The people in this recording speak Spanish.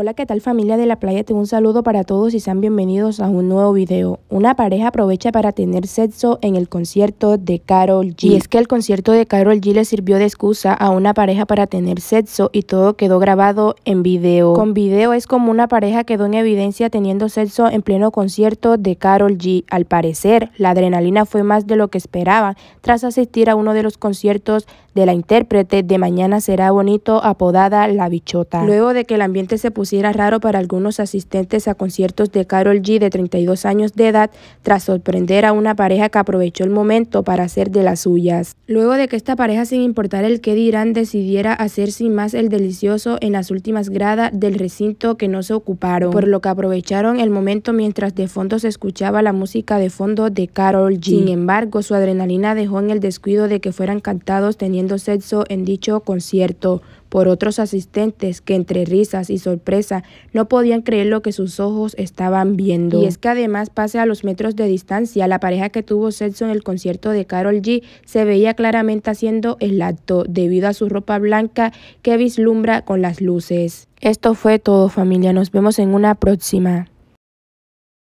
Hola, ¿qué tal familia de la playa? te un saludo para todos y sean bienvenidos a un nuevo video. Una pareja aprovecha para tener sexo en el concierto de Carol G. Y es que el concierto de Carol G le sirvió de excusa a una pareja para tener sexo y todo quedó grabado en video. Con video es como una pareja quedó en evidencia teniendo sexo en pleno concierto de Carol G. Al parecer, la adrenalina fue más de lo que esperaba. tras asistir a uno de los conciertos de la intérprete de Mañana Será Bonito apodada La Bichota. Luego de que el ambiente se puso era raro para algunos asistentes a conciertos de Carol G de 32 años de edad tras sorprender a una pareja que aprovechó el momento para hacer de las suyas. Luego de que esta pareja sin importar el qué dirán decidiera hacer sin más el delicioso en las últimas gradas del recinto que no se ocuparon, por lo que aprovecharon el momento mientras de fondo se escuchaba la música de fondo de Carol G. Sin embargo, su adrenalina dejó en el descuido de que fueran cantados teniendo sexo en dicho concierto, por otros asistentes que entre risas y sorpresa no podían creer lo que sus ojos estaban viendo. Y es que además, pase a los metros de distancia, la pareja que tuvo sexo en el concierto de Carol G se veía claramente haciendo el acto debido a su ropa blanca que vislumbra con las luces. Esto fue todo familia, nos vemos en una próxima.